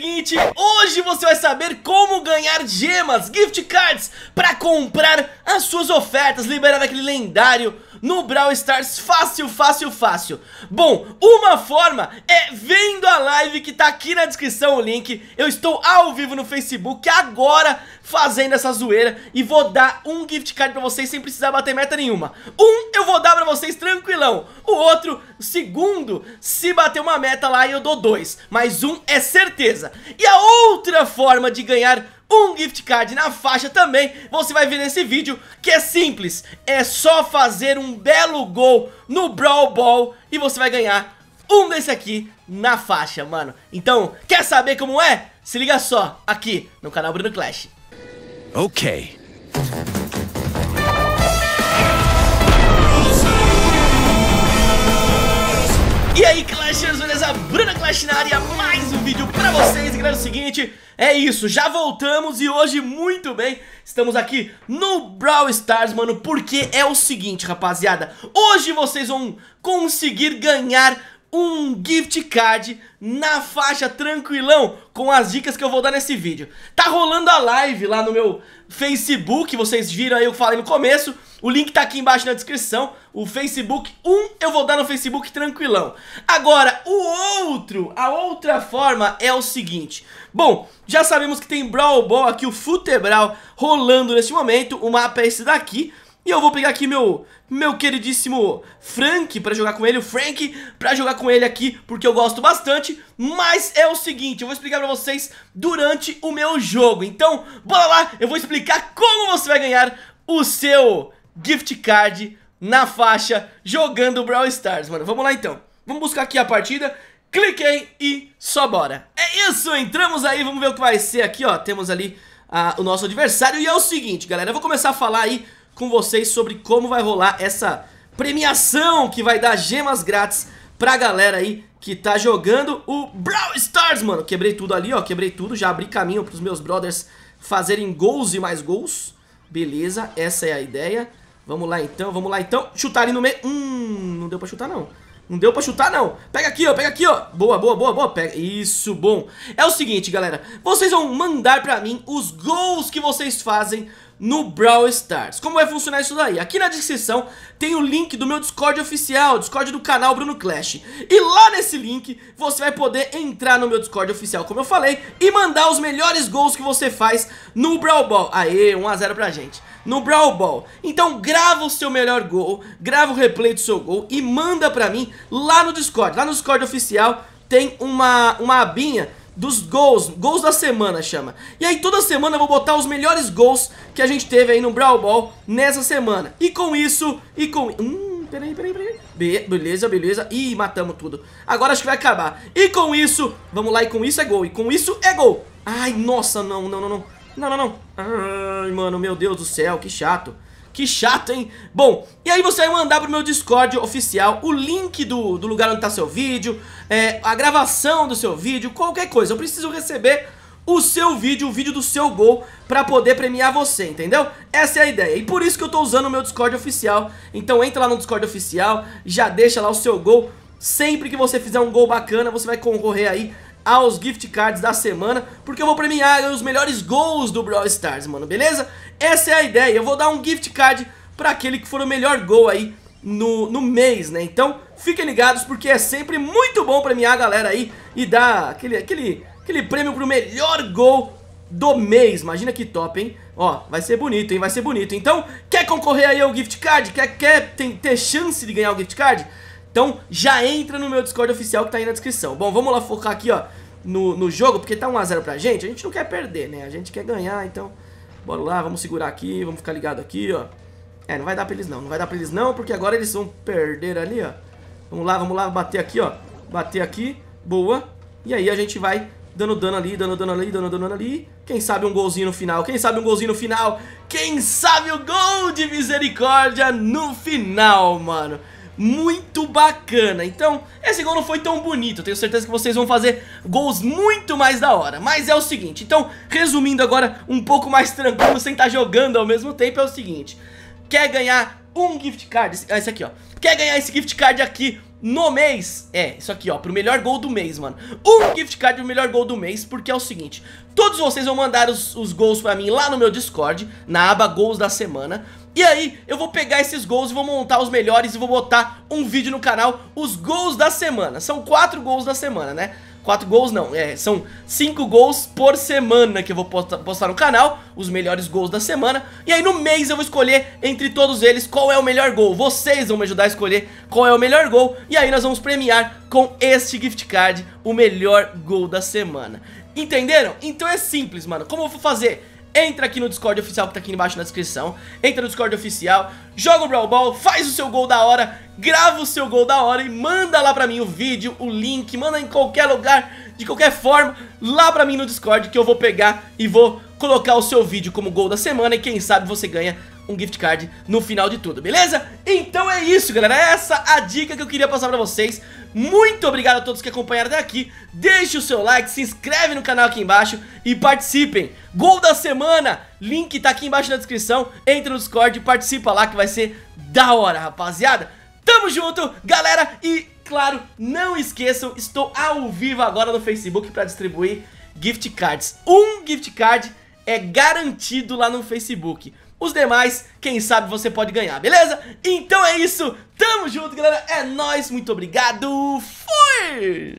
seguinte, hoje você vai saber como ganhar gemas, gift cards, para comprar as suas ofertas, liberar aquele lendário no Brawl Stars fácil, fácil, fácil. Bom, uma forma é vendo a live que tá aqui na descrição o link. Eu estou ao vivo no Facebook agora fazendo essa zoeira e vou dar um gift card pra vocês sem precisar bater meta nenhuma. Um eu vou dar pra vocês vilão. O outro, segundo, se bater uma meta lá eu dou dois, mas um é certeza. E a outra forma de ganhar um gift card na faixa também, você vai ver nesse vídeo, que é simples. É só fazer um belo gol no Brawl Ball e você vai ganhar um desse aqui na faixa, mano. Então, quer saber como é? Se liga só, aqui no canal Bruno Clash. Ok. E aí, Clashers, beleza? Bruna Clash na área, mais um vídeo pra vocês. E, galera, é o seguinte, é isso, já voltamos e hoje, muito bem, estamos aqui no Brawl Stars, mano, porque é o seguinte, rapaziada, hoje vocês vão conseguir ganhar um gift card na faixa tranquilão com as dicas que eu vou dar nesse vídeo. Tá rolando a live lá no meu Facebook, vocês viram aí eu falei no começo, o link tá aqui embaixo na descrição, o Facebook um, eu vou dar no Facebook tranquilão. Agora, o outro, a outra forma é o seguinte. Bom, já sabemos que tem Brawl Ball aqui, o Futebral rolando neste momento, o mapa é esse daqui. E eu vou pegar aqui meu, meu queridíssimo Frank pra jogar com ele, o Frank pra jogar com ele aqui, porque eu gosto bastante. Mas é o seguinte, eu vou explicar pra vocês durante o meu jogo. Então, bora lá, eu vou explicar como você vai ganhar o seu gift card na faixa jogando Brawl Stars, mano. Vamos lá então. Vamos buscar aqui a partida. Cliquei e só bora. É isso, entramos aí, vamos ver o que vai ser aqui, ó. Temos ali ah, o nosso adversário e é o seguinte, galera. Eu vou começar a falar aí com vocês sobre como vai rolar essa premiação que vai dar gemas grátis pra galera aí que tá jogando o Brawl Stars, mano. Quebrei tudo ali, ó, quebrei tudo, já abri caminho pros meus brothers fazerem gols e mais gols. Beleza, essa é a ideia. Vamos lá então, vamos lá então. Chutar ali no meio. Hum, não deu pra chutar não. Não deu pra chutar, não. Pega aqui, ó. Pega aqui, ó. Boa, boa, boa, boa. Pega. Isso, bom. É o seguinte, galera. Vocês vão mandar pra mim os gols que vocês fazem no Brawl Stars. Como vai funcionar isso daí? Aqui na descrição tem o link do meu Discord oficial, Discord do canal Bruno Clash. E lá nesse link você vai poder entrar no meu Discord oficial, como eu falei, e mandar os melhores gols que você faz no Brawl Ball. Aê, 1x0 pra gente. No Brawl Ball. Então grava o seu melhor gol, grava o replay do seu gol e manda pra mim lá no Discord. Lá no Discord oficial tem uma, uma abinha dos gols, gols da semana chama. E aí toda semana eu vou botar os melhores gols que a gente teve aí no Brawl Ball nessa semana. E com isso, e com... Hum, peraí, peraí, peraí. Be beleza, beleza. Ih, matamos tudo. Agora acho que vai acabar. E com isso, vamos lá, e com isso é gol, e com isso é gol. Ai, nossa, não, não, não, não. Não, não, não. Ai, mano, meu Deus do céu, que chato. Que chato, hein? Bom, e aí você vai mandar pro meu Discord oficial o link do, do lugar onde tá seu vídeo, é, a gravação do seu vídeo, qualquer coisa. Eu preciso receber o seu vídeo, o vídeo do seu gol pra poder premiar você, entendeu? Essa é a ideia, e por isso que eu tô usando o meu Discord oficial Então entra lá no Discord oficial, já deixa lá o seu gol Sempre que você fizer um gol bacana, você vai concorrer aí aos gift cards da semana, porque eu vou premiar os melhores gols do Brawl Stars, mano, beleza? Essa é a ideia, eu vou dar um gift card para aquele que for o melhor gol aí no, no mês, né? Então, fiquem ligados, porque é sempre muito bom premiar a galera aí e dar aquele, aquele, aquele prêmio pro melhor gol do mês. Imagina que top, hein? Ó, vai ser bonito, hein? Vai ser bonito. Então, quer concorrer aí ao gift card? Quer, quer tem, ter chance de ganhar o gift card? Então já entra no meu Discord oficial que tá aí na descrição. Bom, vamos lá focar aqui, ó, no, no jogo, porque tá 1x0 pra gente. A gente não quer perder, né? A gente quer ganhar, então... Bora lá, vamos segurar aqui, vamos ficar ligado aqui, ó. É, não vai dar pra eles não, não vai dar pra eles não, porque agora eles vão perder ali, ó. Vamos lá, vamos lá, bater aqui, ó. Bater aqui, boa. E aí a gente vai dando dano ali, dando dano ali, dando dano ali. Quem sabe um golzinho no final, quem sabe um golzinho no final. Quem sabe o gol de misericórdia no final, mano muito bacana. Então, esse gol não foi tão bonito, tenho certeza que vocês vão fazer gols muito mais da hora. Mas é o seguinte, então, resumindo agora um pouco mais tranquilo, sem estar tá jogando ao mesmo tempo, é o seguinte. Quer ganhar um gift card, esse, ah, esse aqui ó, quer ganhar esse gift card aqui no mês, é, isso aqui ó, pro melhor gol do mês, mano Um gift card pro melhor gol do mês, porque é o seguinte Todos vocês vão mandar os, os gols pra mim lá no meu Discord Na aba gols da semana e aí eu vou pegar esses gols e vou montar os melhores e vou botar um vídeo no canal, os gols da semana. São quatro gols da semana, né? Quatro gols não, é, são cinco gols por semana que eu vou posta, postar no canal, os melhores gols da semana. E aí no mês eu vou escolher entre todos eles qual é o melhor gol. Vocês vão me ajudar a escolher qual é o melhor gol. E aí nós vamos premiar com este gift card o melhor gol da semana. Entenderam? Então é simples, mano. Como eu vou fazer? entra aqui no Discord oficial que tá aqui embaixo na descrição, entra no Discord oficial, joga o Brawl Ball, faz o seu gol da hora, grava o seu gol da hora e manda lá pra mim o vídeo, o link, manda em qualquer lugar, de qualquer forma, lá pra mim no Discord que eu vou pegar e vou colocar o seu vídeo como gol da semana e quem sabe você ganha um gift card no final de tudo, beleza? Então é isso, galera, essa é a dica que eu queria passar pra vocês Muito obrigado a todos que acompanharam até aqui Deixe o seu like, se inscreve no canal aqui embaixo e participem Gol da semana, link tá aqui embaixo na descrição Entra no Discord e participa lá que vai ser da hora, rapaziada Tamo junto, galera, e claro, não esqueçam, estou ao vivo agora no Facebook para distribuir gift cards Um gift card é garantido lá no Facebook os demais, quem sabe você pode ganhar, beleza? Então é isso, tamo junto galera, é nóis, muito obrigado, fui!